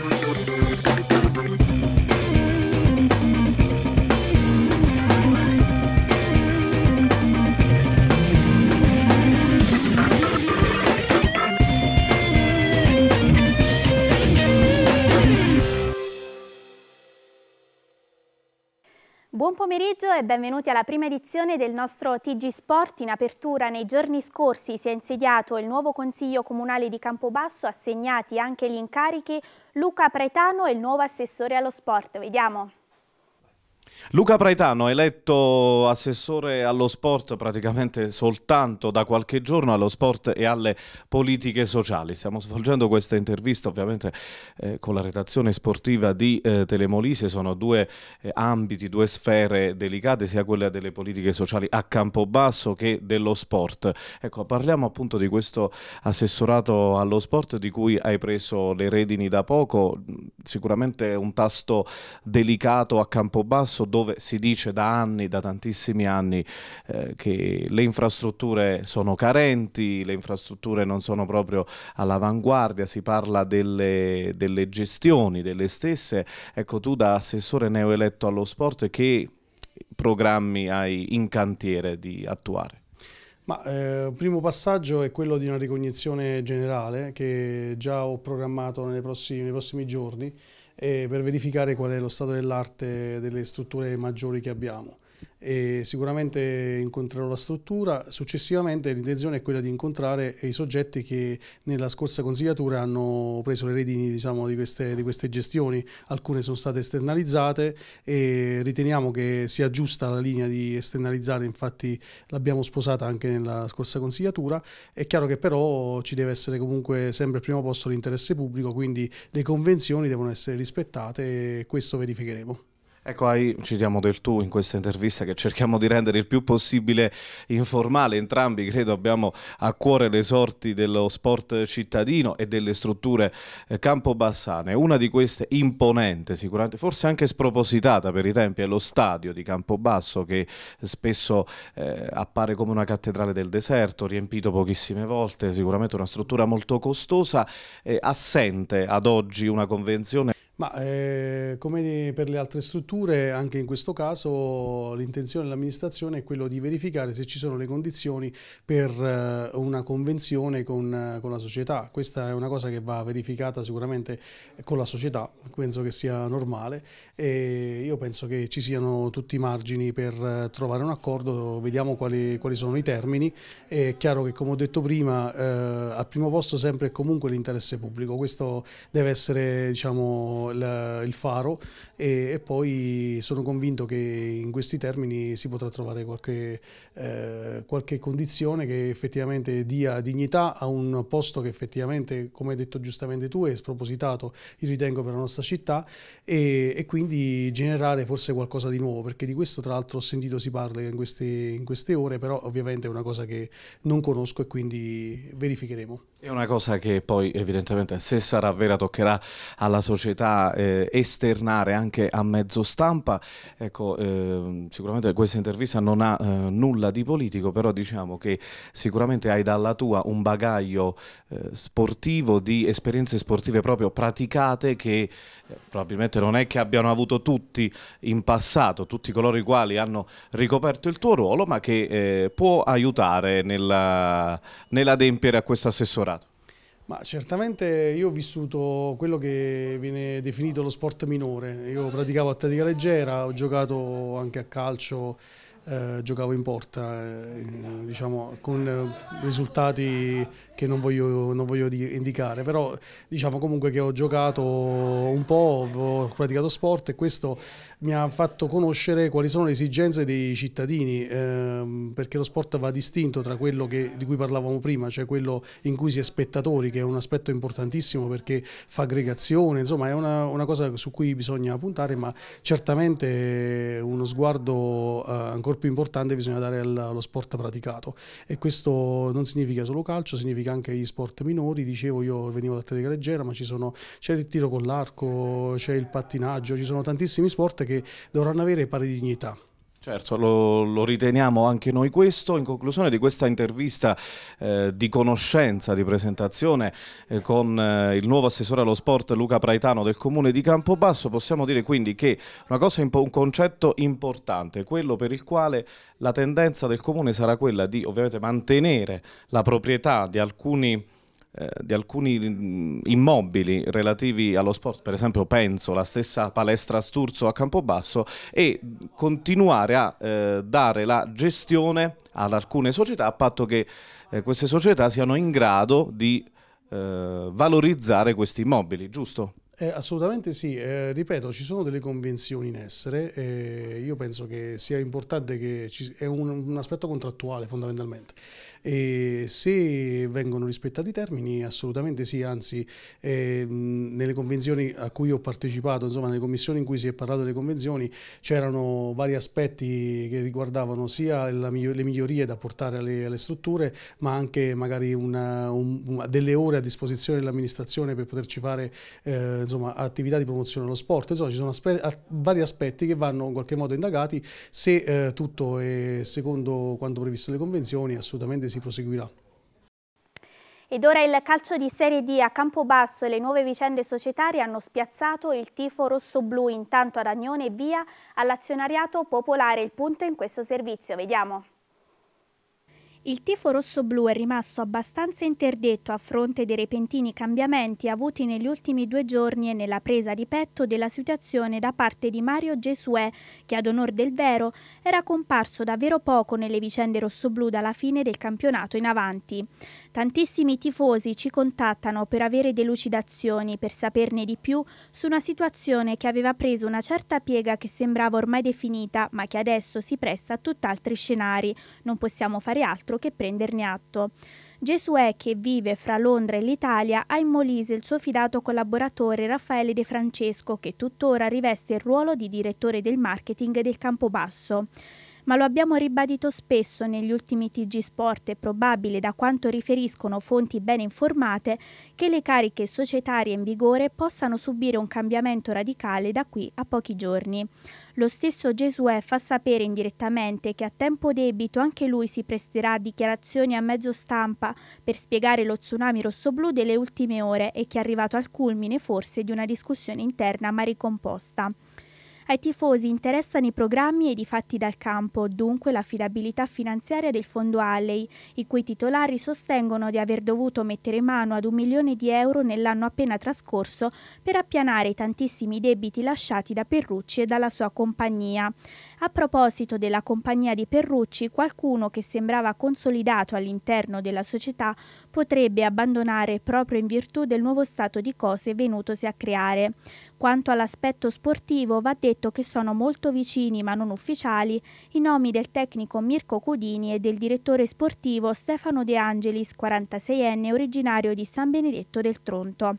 Thank you. pomeriggio e benvenuti alla prima edizione del nostro TG Sport. In apertura nei giorni scorsi si è insediato il nuovo Consiglio Comunale di Campobasso, assegnati anche gli incarichi Luca Pretano e il nuovo assessore allo sport. Vediamo. Luca Praetano, eletto assessore allo sport praticamente soltanto da qualche giorno allo sport e alle politiche sociali. Stiamo svolgendo questa intervista ovviamente eh, con la redazione sportiva di eh, Telemolise, sono due eh, ambiti, due sfere delicate, sia quella delle politiche sociali a campo basso che dello sport. Ecco, parliamo appunto di questo assessorato allo sport di cui hai preso le redini da poco, sicuramente un tasto delicato a campo basso dove si dice da anni, da tantissimi anni, eh, che le infrastrutture sono carenti, le infrastrutture non sono proprio all'avanguardia, si parla delle, delle gestioni, delle stesse. Ecco, tu da assessore neoeletto allo sport che programmi hai in cantiere di attuare? Ma, eh, il primo passaggio è quello di una ricognizione generale che già ho programmato prossimi, nei prossimi giorni per verificare qual è lo stato dell'arte delle strutture maggiori che abbiamo e sicuramente incontrerò la struttura. Successivamente l'intenzione è quella di incontrare i soggetti che nella scorsa consigliatura hanno preso le redini diciamo, di, queste, di, queste, gestioni, alcune sono state esternalizzate e riteniamo che sia giusta la linea di esternalizzare, infatti l'abbiamo sposata anche nella scorsa consigliatura. È chiaro che però ci deve essere comunque sempre al primo posto l'interesse pubblico, quindi le convenzioni devono essere rispettate e questo verificheremo. Ecco, hai, citiamo del tu in questa intervista che cerchiamo di rendere il più possibile informale. Entrambi, credo, abbiamo a cuore le sorti dello sport cittadino e delle strutture eh, campobassane. Una di queste imponente, sicuramente, forse anche spropositata per i tempi, è lo stadio di Campobasso che spesso eh, appare come una cattedrale del deserto, riempito pochissime volte, sicuramente una struttura molto costosa, eh, assente ad oggi una convenzione ma eh, come per le altre strutture, anche in questo caso l'intenzione dell'amministrazione è quello di verificare se ci sono le condizioni per eh, una convenzione con, eh, con, la società. Questa è una cosa che va verificata sicuramente con la società, penso che sia normale e io penso che ci siano tutti i margini per eh, trovare un accordo, vediamo quali, quali sono i termini. È chiaro che come ho detto prima, eh, al primo posto sempre e comunque l'interesse pubblico, questo deve essere diciamo, il, il faro e, e, poi sono convinto che in questi termini si potrà trovare qualche, eh, qualche condizione che effettivamente dia dignità a un posto che effettivamente, come hai detto giustamente tu, è spropositato, io ritengo, per la nostra città e, e quindi generare forse qualcosa di nuovo, perché di questo tra l'altro ho sentito si parla in queste, in queste ore, però ovviamente è una cosa che non conosco e quindi verificheremo. È una cosa che poi evidentemente se sarà vera toccherà alla società eh, esternare anche a mezzo stampa. Ecco, eh, sicuramente questa intervista non ha eh, nulla di politico, però diciamo che sicuramente hai dalla tua un bagaglio eh, sportivo di esperienze sportive proprio praticate che eh, probabilmente non è che abbiano avuto tutti in passato, tutti coloro i quali hanno ricoperto il tuo ruolo, ma che eh, può aiutare nell'adempiere nella a questa assessorata. Ma certamente io ho vissuto quello che viene definito lo sport minore, io praticavo atletica leggera, ho giocato anche a calcio, eh, giocavo in porta, eh, diciamo, con eh, risultati che non voglio, non voglio indicare, però diciamo comunque che ho giocato un po', ho praticato sport e questo mi ha fatto conoscere quali sono le esigenze dei cittadini, ehm, perché lo sport va distinto tra quello che, di cui parlavamo prima, cioè quello in cui si è spettatori, che è un aspetto importantissimo perché fa aggregazione, insomma è una, una cosa su cui bisogna puntare, ma certamente uno sguardo eh, ancora più importante bisogna dare allo sport praticato e questo non significa solo calcio, significa pratica anche gli sport minori, dicevo io venivo da dall'atletica leggera, ma ci sono, c'è il tiro con l'arco, c'è il pattinaggio, ci sono tantissimi sport che dovranno avere pari dignità. Certo, lo, lo, riteniamo anche noi questo. In conclusione di questa intervista eh, di conoscenza, di presentazione eh, con eh, il nuovo assessore allo sport Luca Praetano del comune di Campobasso, possiamo dire quindi che impo un concetto importante, quello per il quale la tendenza del comune sarà quella di ovviamente mantenere la proprietà di alcuni eh, di alcuni mm, immobili relativi allo sport, per esempio penso la stessa palestra Sturzo a Campobasso e continuare a eh, dare la gestione ad alcune società a patto che eh, queste società siano in grado di eh, valorizzare questi immobili, giusto? Eh, assolutamente sì, eh, ripeto, ci sono delle convenzioni in essere, eh, io penso che sia importante che ci, è un, un aspetto contrattuale fondamentalmente. E se vengono rispettati i termini, assolutamente sì, anzi eh, nelle convenzioni a cui ho partecipato, insomma nelle commissioni in cui si è parlato delle convenzioni, c'erano vari aspetti che riguardavano sia migli le migliorie da portare alle, alle strutture, ma anche magari una, un, delle ore a disposizione dell'amministrazione per poterci fare eh, insomma, attività di promozione allo sport. Insomma, ci sono aspe vari aspetti che vanno in qualche modo indagati se eh, tutto è secondo quanto previsto dalle convenzioni, assolutamente sì si proseguirà. Ed ora il calcio di Serie D a Campobasso e le nuove vicende societarie hanno spiazzato il tifo rosso-blu intanto ad Agnone e via all'azionariato popolare. Il punto in questo servizio, vediamo. Il tifo rosso-blu è rimasto abbastanza interdetto a fronte dei repentini cambiamenti avuti negli ultimi due giorni e nella presa di petto della situazione da parte di Mario Gesuè, che ad onor del vero era comparso davvero poco nelle vicende rosso-blu dalla fine del campionato in avanti. Tantissimi tifosi ci contattano per avere delucidazioni, per saperne di più su una situazione che aveva preso una certa piega che sembrava ormai definita, ma che adesso si presta a tutt'altri scenari. Non possiamo fare altro che prenderne atto. Gesuè, che vive fra Londra e l'Italia, ha in Molise il suo fidato collaboratore Raffaele De Francesco, che tuttora riveste il ruolo di direttore del marketing del Campobasso ma lo abbiamo ribadito spesso negli ultimi TG Sport, è probabile da quanto riferiscono fonti ben informate che le cariche societarie in vigore possano subire un cambiamento radicale da qui a pochi giorni. Lo stesso Gesue fa sapere indirettamente che a tempo debito anche lui si presterà a dichiarazioni a mezzo stampa per spiegare lo tsunami rossoblu delle ultime ore e che è arrivato al culmine forse di una discussione interna ma ricomposta. Ai tifosi interessano i programmi ed i fatti dal campo, dunque l'affidabilità finanziaria del fondo Alley, i cui titolari sostengono di aver dovuto mettere mano ad un milione di euro nell'anno appena trascorso per appianare i tantissimi debiti lasciati da Perrucci e dalla sua compagnia. A proposito della compagnia di Perrucci, qualcuno che sembrava consolidato all'interno della società potrebbe abbandonare proprio in virtù del nuovo stato di cose venutosi a creare. Quanto all'aspetto sportivo va detto che sono molto vicini ma non ufficiali i nomi del tecnico Mirko Cudini e del direttore sportivo Stefano De Angelis, 46enne originario di San Benedetto del Tronto.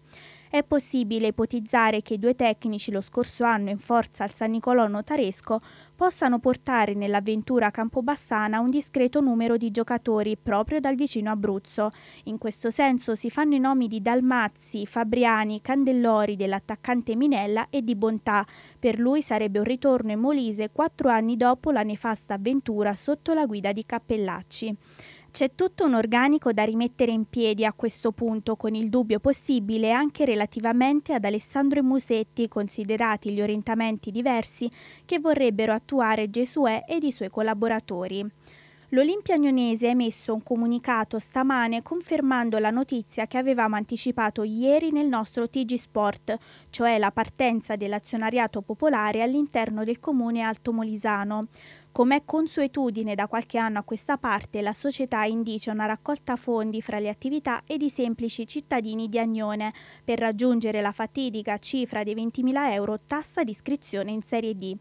È possibile ipotizzare che i due tecnici lo scorso anno in forza al San Nicolò Notaresco possano portare nell'avventura campobassana un discreto numero di giocatori proprio dal vicino Abruzzo. In questo senso si fanno i nomi di Dalmazzi, Fabriani, Candellori dell'attaccante Minella e di Bontà. Per lui sarebbe un ritorno in Molise quattro anni dopo la nefasta avventura sotto la guida di Cappellacci. C'è tutto un organico da rimettere in piedi a questo punto, con il dubbio possibile anche relativamente ad Alessandro e Musetti, considerati gli orientamenti diversi che vorrebbero attuare Gesuè ed i suoi collaboratori. L'Olimpia Agnonese ha emesso un comunicato stamane confermando la notizia che avevamo anticipato ieri nel nostro TG Sport, cioè la partenza dell'azionariato popolare all'interno del comune altomolisano. Com'è consuetudine da qualche anno a questa parte, la società indice una raccolta fondi fra le attività ed i semplici cittadini di Agnone per raggiungere la fatidica cifra di 20.000 euro tassa di iscrizione in Serie D.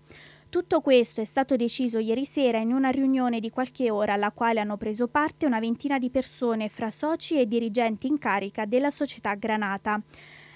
Tutto questo è stato deciso ieri sera in una riunione di qualche ora alla quale hanno preso parte una ventina di persone fra soci e dirigenti in carica della società Granata.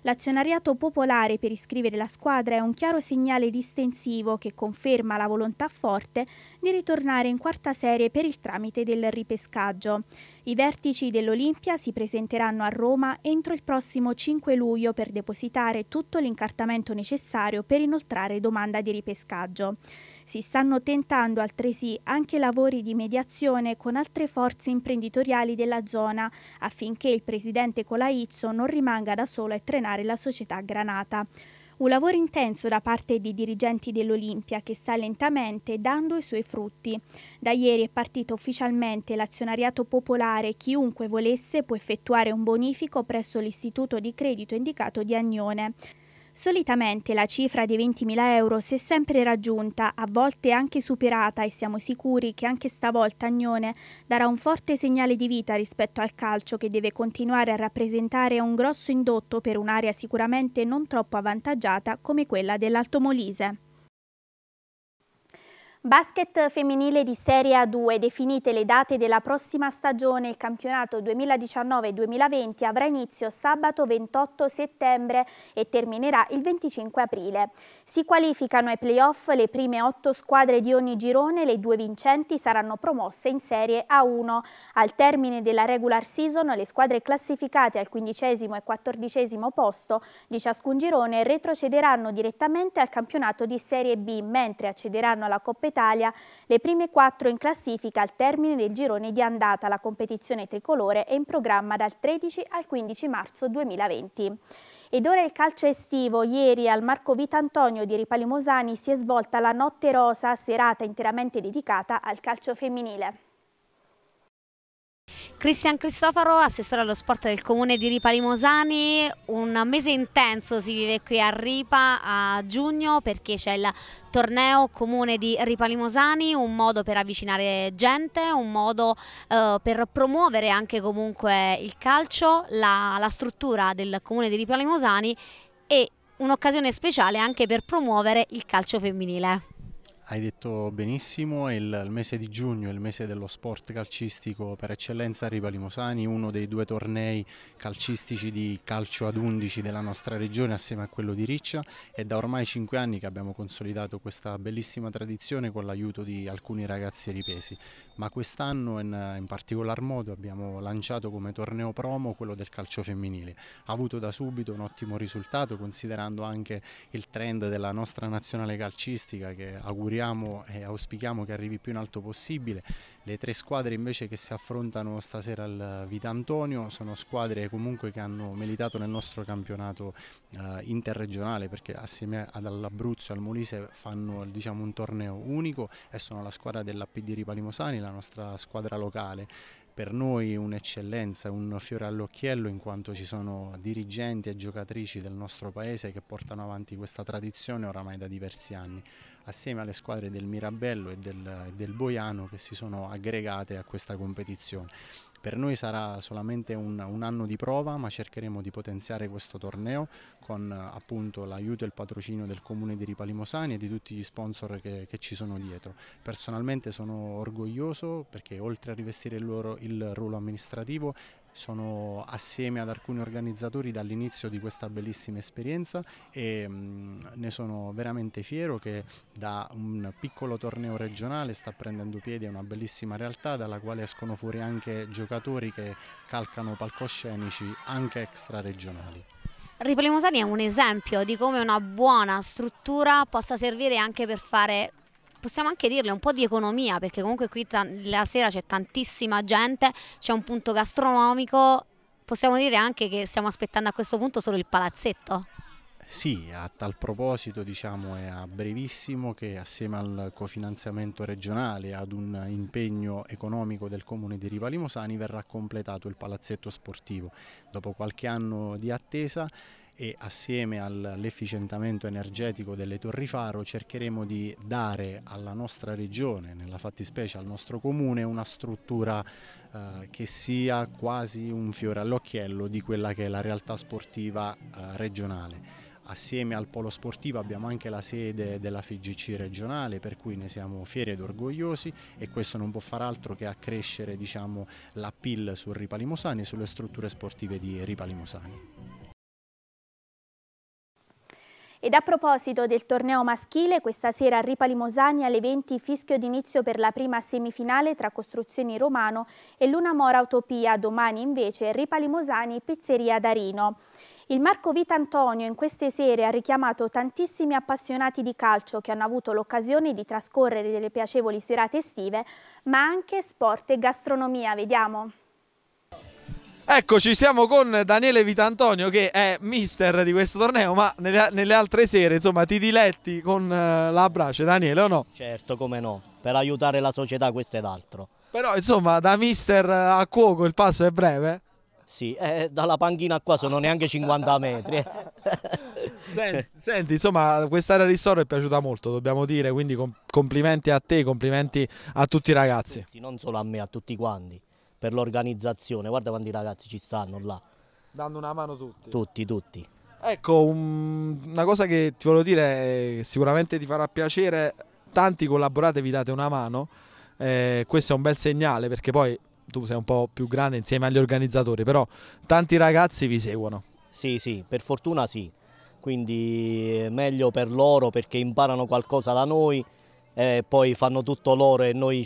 L'azionariato popolare per iscrivere la squadra è un chiaro segnale distensivo che conferma la volontà forte di ritornare in quarta serie per il tramite del ripescaggio. I vertici dell'Olimpia si presenteranno a Roma entro il prossimo 5 luglio per depositare tutto l'incartamento necessario per inoltrare domanda di ripescaggio. Si stanno tentando altresì anche lavori di mediazione con altre forze imprenditoriali della zona affinché il presidente Colaizzo non rimanga da solo a trenare la società Granata. Un lavoro intenso da parte dei dirigenti dell'Olimpia che sta lentamente dando i suoi frutti. Da ieri è partito ufficialmente l'azionariato popolare. Chiunque volesse può effettuare un bonifico presso l'istituto di credito indicato di Agnone. Solitamente la cifra di 20.000 euro si è sempre raggiunta, a volte anche superata e siamo sicuri che anche stavolta Agnone darà un forte segnale di vita rispetto al calcio che deve continuare a rappresentare un grosso indotto per un'area sicuramente non troppo avvantaggiata come quella dell'Alto Molise. Basket femminile di Serie A2, definite le date della prossima stagione, il campionato 2019-2020 avrà inizio sabato 28 settembre e terminerà il 25 aprile. Si qualificano ai playoff le prime otto squadre di ogni girone, le due vincenti saranno promosse in Serie A1. Al termine della regular season le squadre classificate al quindicesimo e quattordicesimo posto di ciascun girone retrocederanno direttamente al campionato di Serie B, mentre accederanno alla competizione Italia, le prime quattro in classifica al termine del girone di andata. La competizione tricolore è in programma dal 13 al 15 marzo 2020. Ed ora il calcio estivo. Ieri al Marco Vita Antonio di Ripalimosani si è svolta la Notte Rosa, serata interamente dedicata al calcio femminile. Cristian Cristoforo, assessore allo sport del comune di Ripa Limosani, un mese intenso si vive qui a Ripa a giugno perché c'è il torneo comune di Ripa Limosani, un modo per avvicinare gente, un modo eh, per promuovere anche comunque il calcio, la, la struttura del comune di Ripa Limosani e un'occasione speciale anche per promuovere il calcio femminile hai detto benissimo, il, il, mese di giugno è il mese dello sport calcistico per eccellenza arriva Limosani, uno dei due tornei calcistici di calcio ad 11 della nostra regione assieme a quello di Riccia è da ormai 5 anni che abbiamo consolidato questa bellissima tradizione con l'aiuto di alcuni ragazzi ripesi, ma quest'anno in, in particolar modo abbiamo lanciato come torneo promo quello del calcio femminile, ha avuto da subito un ottimo risultato considerando anche il trend della nostra nazionale calcistica che auguriamo speriamo e eh, auspichiamo che arrivi più in alto possibile. Le tre squadre invece che si affrontano stasera al Vita Antonio sono squadre comunque che hanno militato nel nostro campionato eh, interregionale perché assieme all'Abruzzo e al Molise fanno diciamo, un torneo unico e sono la squadra della PD Ripalimosani, la nostra squadra locale per noi un'eccellenza, un fiore all'occhiello in quanto ci sono dirigenti e giocatrici del nostro paese che portano avanti questa tradizione oramai da diversi anni assieme alle squadre del Mirabello e del, del Boiano che si sono aggregate a questa competizione. Per noi sarà solamente un, un, anno di prova, ma cercheremo di potenziare questo torneo con appunto l'aiuto e il patrocinio del comune di Ripalimosani e di tutti gli sponsor che, che, ci sono dietro. Personalmente sono orgoglioso perché oltre a rivestire il, loro, il ruolo amministrativo sono assieme ad alcuni organizzatori dall'inizio di questa bellissima esperienza e mh, mm, ne sono veramente fiero che da un piccolo torneo regionale sta prendendo piede una bellissima realtà dalla quale escono fuori anche giocatori che calcano palcoscenici anche extra regionali. Ripoli Mosani è un esempio di come una buona struttura possa servire anche per fare possiamo anche dirle un po' di economia, perché comunque qui la sera c'è tantissima gente, c'è un punto gastronomico, possiamo dire anche che stiamo aspettando a questo punto solo il palazzetto. Sì, a tal proposito diciamo è a brevissimo che assieme al cofinanziamento regionale ad un impegno economico del comune di Riva Limosani verrà completato il palazzetto sportivo. Dopo qualche anno di attesa e assieme all'efficientamento energetico delle torri faro cercheremo di dare alla nostra regione, nella fattispecie al nostro comune, una struttura eh, che sia quasi un fiore all'occhiello di quella che è la realtà sportiva eh, regionale. Assieme al polo sportivo abbiamo anche la sede della FIGC regionale per cui ne siamo fieri ed orgogliosi e questo non può far altro che accrescere diciamo, l'appeal su Ripalimosani e sulle strutture sportive di Ripalimosani. Ed a proposito del torneo maschile, questa sera a Ripa Limosani alle 20 fischio d'inizio per la prima semifinale tra Costruzioni Romano e Luna Mora Utopia, domani invece Ripa Limosani Pizzeria Darino. Il Marco Vita Antonio in queste sere ha richiamato tantissimi appassionati di calcio che hanno avuto l'occasione di trascorrere delle piacevoli serate estive, ma anche sport e gastronomia, vediamo. Eccoci, siamo con Daniele Vitantonio che è mister di questo torneo, ma nelle, nelle altre sere insomma ti diletti con uh, la Daniele o no? Certo, come no, per aiutare la società questo ed altro. Però insomma da mister a cuoco il passo è breve? Sì, eh, eh dalla panchina qua sono neanche 50 metri. Senti, senti, insomma, quest'area di Soro è piaciuta molto, dobbiamo dire, quindi complimenti a te, complimenti a tutti i ragazzi. Tutti, non solo a me, a tutti quanti per l'organizzazione. Guarda quanti ragazzi ci stanno là. Danno una mano tutti. Tutti, tutti. Ecco, um, una cosa che ti volevo dire, sicuramente ti farà piacere, tanti collaborate vi date una mano, eh, questo è un bel segnale perché poi tu sei un po' più grande insieme agli organizzatori, però tanti ragazzi vi seguono. Sì, sì, per fortuna sì, quindi eh, meglio per loro perché imparano qualcosa da noi e eh, poi fanno tutto loro e noi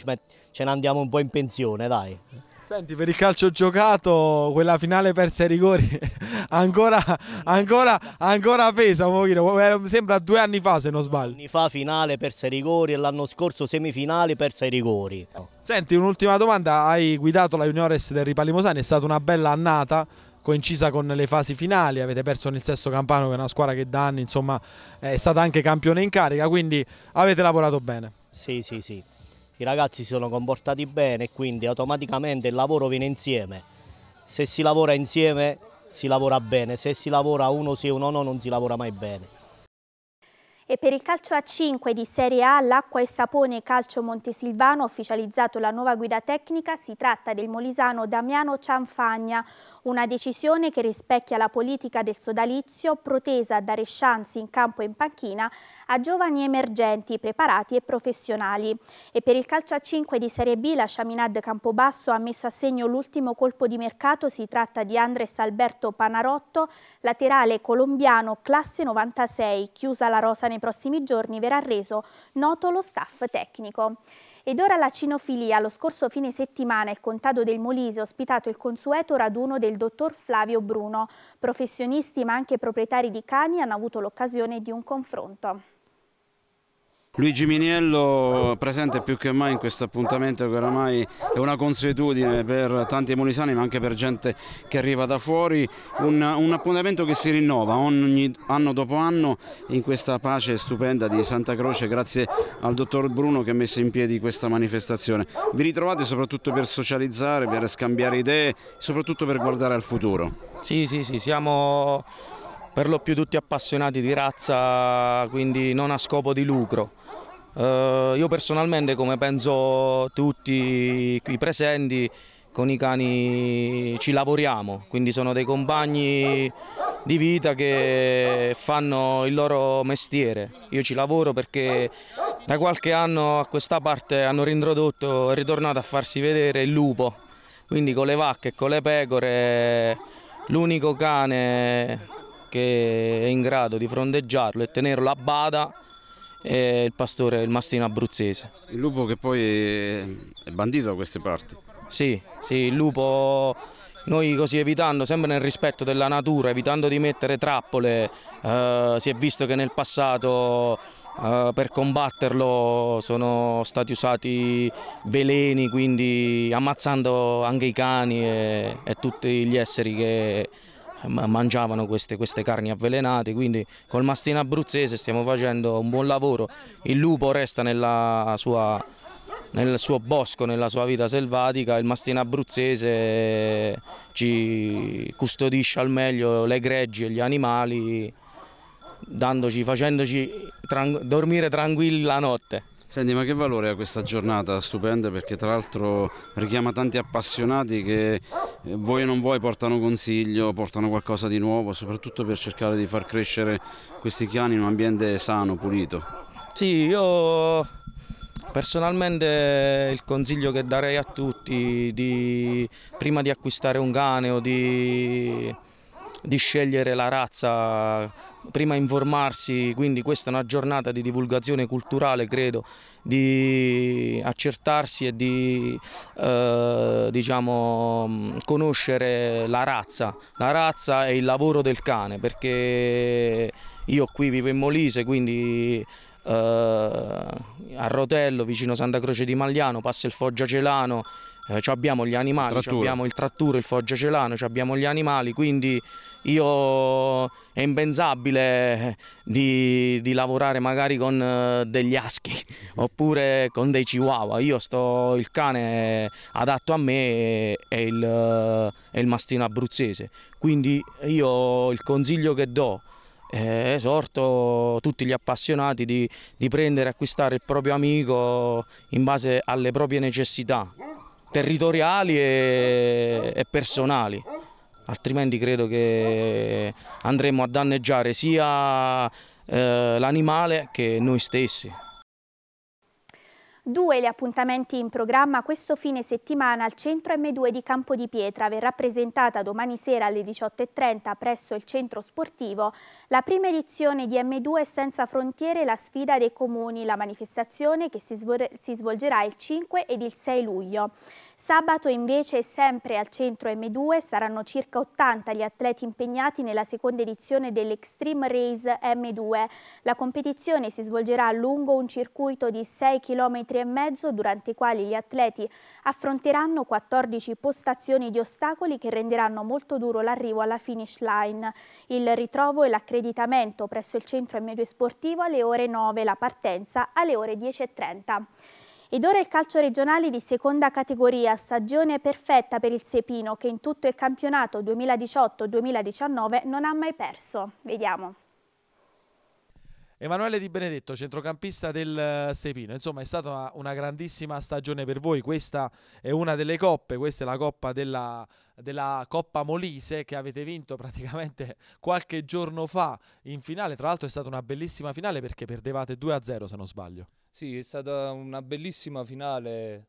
ce ne andiamo un po' in pensione, dai. Senti, per il calcio giocato, quella finale persa ai rigori ancora, ancora, ancora pesa, eh, sembra due anni fa se non sbaglio. Due anni fa finale persa ai rigori e l'anno scorso semifinale persa ai rigori. Senti, un'ultima domanda, hai guidato la Juniores del Ripalimosani, è stata una bella annata coincisa con le fasi finali, avete perso nel sesto campano che è una squadra che da anni insomma, è stata anche campione in carica, quindi avete lavorato bene. Sì, sì, sì i ragazzi si sono comportati bene e quindi automaticamente il lavoro viene insieme. Se si lavora insieme si lavora bene, se si lavora uno sì e uno no non si lavora mai bene. E per il calcio A5 di Serie A, l'acqua e sapone Calcio Montesilvano ha ufficializzato la nuova guida tecnica. Si tratta del molisano Damiano Cianfagna, una decisione che rispecchia la politica del sodalizio protesa a dare chance in campo e in panchina a giovani emergenti, preparati e professionali. E per il calcio A5 di Serie B, la Chaminade Campobasso ha messo a segno l'ultimo colpo di mercato. Si tratta di Andres Alberto Panarotto, laterale colombiano, classe 96, chiusa la rosa nel nei prossimi giorni verrà reso noto lo staff tecnico. Ed ora la cinofilia. Lo scorso fine settimana il contado del Molise ha ospitato il consueto raduno del dottor Flavio Bruno. Professionisti ma anche proprietari di cani hanno avuto l'occasione di un confronto. Luigi Miniello presente più che mai in questo appuntamento che oramai è una consuetudine per tanti molisani ma anche per gente che arriva da fuori, un, un, appuntamento che si rinnova ogni anno dopo anno in questa pace stupenda di Santa Croce grazie al dottor Bruno che ha messo in piedi questa manifestazione. Vi ritrovate soprattutto per socializzare, per scambiare idee, soprattutto per guardare al futuro. Sì, sì, sì, siamo per lo più tutti appassionati di razza, quindi non a scopo di lucro eh, io personalmente, come penso tutti i presenti, con i cani ci lavoriamo, quindi sono dei compagni di vita che fanno il loro mestiere. Io ci lavoro perché da qualche anno a questa parte hanno rintrodotto, è ritornato a farsi vedere il lupo, quindi con le vacche e con le pecore l'unico cane che è in grado di fronteggiarlo e tenerlo a bada e il pastore, il mastino abruzzese. Il lupo che poi è bandito da queste parti? Sì, sì, il lupo noi così evitando, sempre nel rispetto della natura, evitando di mettere trappole, eh, si è visto che nel passato eh, per combatterlo sono stati usati veleni, quindi ammazzando anche i cani e, e tutti gli esseri che mangiavano queste, queste, carni avvelenate, quindi col mastino abruzzese stiamo facendo un buon lavoro, il lupo resta sua, nel suo bosco, nella sua vita selvatica, il mastino abruzzese ci custodisce al meglio le greggi e gli animali, dandoci, facendoci tran dormire tranquilli la notte. Senti, ma che valore ha questa giornata stupenda perché tra l'altro richiama tanti appassionati che eh, vuoi o non vuoi portano consiglio, portano qualcosa di nuovo, soprattutto per cercare di far crescere questi cani in un ambiente sano, pulito. Sì, io personalmente il consiglio che darei a tutti di, prima di acquistare un cane o di, di scegliere la razza prima informarsi, quindi questa è una giornata di divulgazione culturale, credo, di accertarsi e di eh, diciamo, conoscere la razza, la razza e il lavoro del cane, perché io qui vivo in Molise, quindi eh, a Rotello, vicino Santa Croce di Magliano, passa il Foggia Celano eh, abbiamo gli animali, abbiamo il tratturo, il foggia foggiacelano, abbiamo gli animali, quindi io è impensabile eh, di, di, lavorare magari con eh, degli aschi oppure con dei chihuahua, io sto, il cane adatto a me è il, è eh, il mastino abruzzese, quindi io il consiglio che do eh, esorto tutti gli appassionati di, di prendere e acquistare il proprio amico in base alle proprie necessità territoriali e, e personali altrimenti credo che andremo a danneggiare sia eh, l'animale che noi stessi. Due gli appuntamenti in programma questo fine settimana al centro M2 di Campo di Pietra. Verrà presentata domani sera alle 18.30 presso il centro sportivo la prima edizione di M2 Senza Frontiere, la sfida dei comuni, la manifestazione che si, svolgerà il 5 ed il 6 luglio. Sabato invece sempre al centro M2 saranno circa 80 gli atleti impegnati nella seconda edizione dell'Extreme Race M2. La competizione si svolgerà lungo un circuito di 6 km e mezzo durante i quali gli atleti affronteranno 14 postazioni di ostacoli che renderanno molto duro l'arrivo alla finish line. Il ritrovo e l'accreditamento presso il centro M2 sportivo alle ore 9, la partenza alle ore 10.30. Ed ora il calcio regionale di seconda categoria, stagione perfetta per il Sepino che in tutto il campionato 2018-2019 non ha mai perso. Vediamo. Emanuele Di Benedetto, centrocampista del eh, Sepino, insomma è stata una, grandissima stagione per voi, questa è una delle coppe, questa è la coppa della, della Coppa Molise che avete vinto praticamente qualche giorno fa in finale, tra l'altro è stata una bellissima finale perché perdevate 2-0 se non sbaglio. Sì, è stata una bellissima finale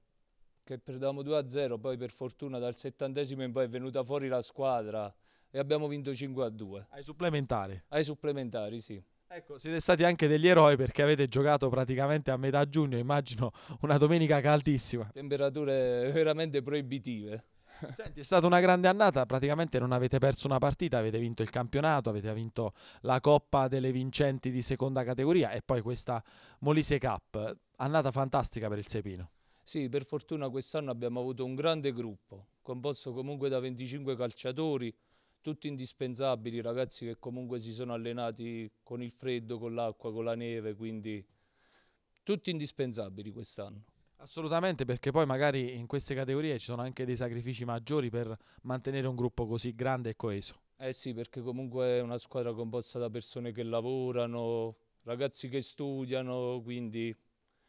che perdiamo 2-0, poi per fortuna dal settantesimo in poi è venuta fuori la squadra e abbiamo vinto 5-2. Ai supplementari? Ai supplementari, sì. Ecco, siete stati anche degli eroi perché avete giocato praticamente a metà giugno, immagino una domenica caldissima. Temperature veramente proibitive. Senti, è stata una grande annata, praticamente non avete perso una partita, avete vinto il campionato, avete vinto la Coppa delle vincenti di seconda categoria e poi questa Molise Cup, annata fantastica per il Sepino. Sì, per fortuna quest'anno abbiamo avuto un grande gruppo, composto comunque da 25 calciatori, tutti indispensabili, ragazzi che comunque si sono allenati con il freddo, con l'acqua, con la neve, quindi tutti indispensabili quest'anno. Assolutamente, perché poi magari in queste categorie ci sono anche dei sacrifici maggiori per mantenere un gruppo così grande e coeso. Eh sì, perché comunque è una squadra composta da persone che lavorano, ragazzi che studiano, quindi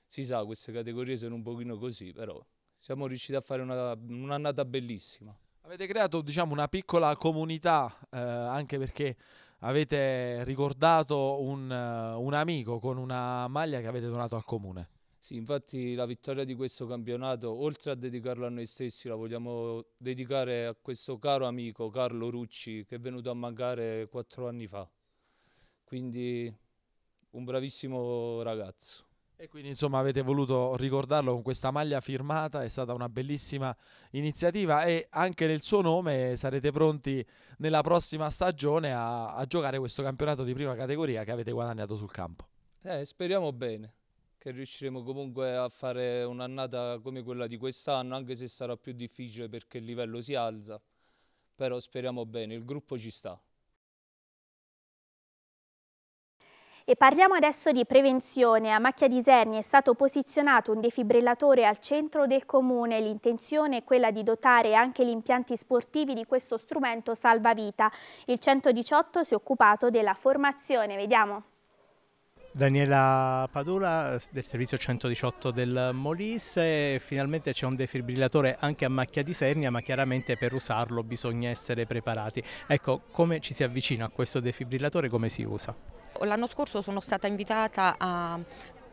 si sa, queste categorie sono un pochino così, però siamo riusciti a fare un'annata un bellissima. Avete creato diciamo, una piccola comunità, eh, anche perché avete ricordato un, eh, un amico con una maglia che avete donato al comune. Sì, infatti la vittoria di questo campionato, oltre a dedicarla a noi stessi, la vogliamo dedicare a questo caro amico Carlo Rucci che è venuto a mancare quattro anni fa. Quindi un bravissimo ragazzo. E quindi insomma avete voluto ricordarlo con questa maglia firmata, è stata una bellissima iniziativa e anche nel suo nome sarete pronti nella prossima stagione a, a giocare questo campionato di prima categoria che avete guadagnato sul campo. Eh, speriamo bene che riusciremo comunque a fare un'annata come quella di quest'anno, anche se sarà più difficile perché il livello si alza, però speriamo bene, il gruppo ci sta. E parliamo adesso di prevenzione. A Macchia di Serni è stato posizionato un defibrillatore al centro del comune. L'intenzione è quella di dotare anche gli impianti sportivi di questo strumento salvavita. Il 118 si è occupato della formazione. Vediamo. Daniela Padula del servizio 118 del Molise, finalmente c'è un defibrillatore anche a macchia di sernia ma chiaramente per usarlo bisogna essere preparati. Ecco, come ci si avvicina a questo defibrillatore, come si usa? L'anno scorso sono stata invitata a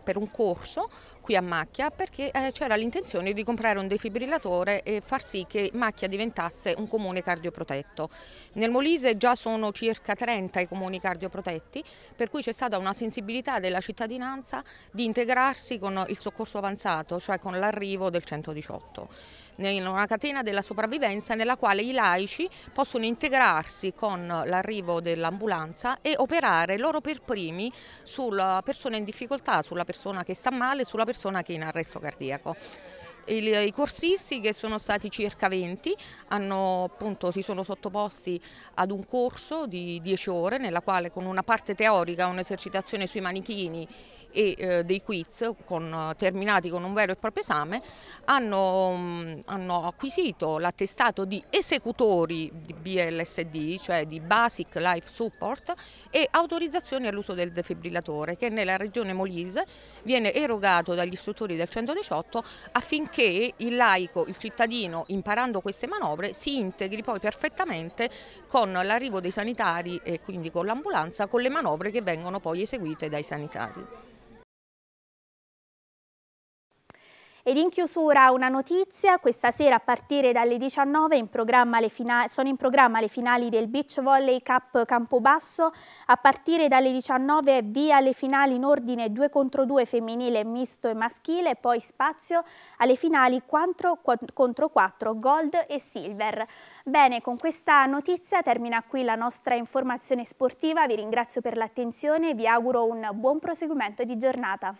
per un corso qui a Macchia perché eh, c'era l'intenzione di comprare un defibrillatore e far sì che Macchia diventasse un comune cardioprotetto. Nel Molise già sono circa 30 i comuni cardioprotetti per cui c'è stata una sensibilità della cittadinanza di integrarsi con il soccorso avanzato, cioè con l'arrivo del 118, in una catena della sopravvivenza nella quale i laici possono integrarsi con l'arrivo dell'ambulanza e operare loro per primi sulla persona in difficoltà, sulla persona persona che sta male sulla persona che è in arresto cardiaco. I corsisti che sono stati circa 20 hanno, appunto, si sono sottoposti ad un corso di 10 ore nella quale con una parte teorica, un'esercitazione sui manichini e eh, dei quiz con, terminati con un vero e proprio esame hanno, mh, mm, hanno acquisito l'attestato di esecutori di BLSD, cioè di Basic Life Support e autorizzazione all'uso del defibrillatore che nella regione Molise viene erogato dagli istruttori del 118 affinché che il laico, il cittadino, imparando queste manovre, si integri poi perfettamente con l'arrivo dei sanitari e quindi con l'ambulanza, con le manovre che vengono poi eseguite dai sanitari. Ed in chiusura una notizia, questa sera a partire dalle 19 in sono in programma le finali del Beach Volley Cup Campobasso, a partire dalle 19 via le finali in ordine 2 contro 2 femminile, misto e maschile, poi spazio alle finali 4 contro 4 gold e silver. Bene, con questa notizia termina qui la nostra informazione sportiva, vi ringrazio per l'attenzione e vi auguro un buon proseguimento di giornata.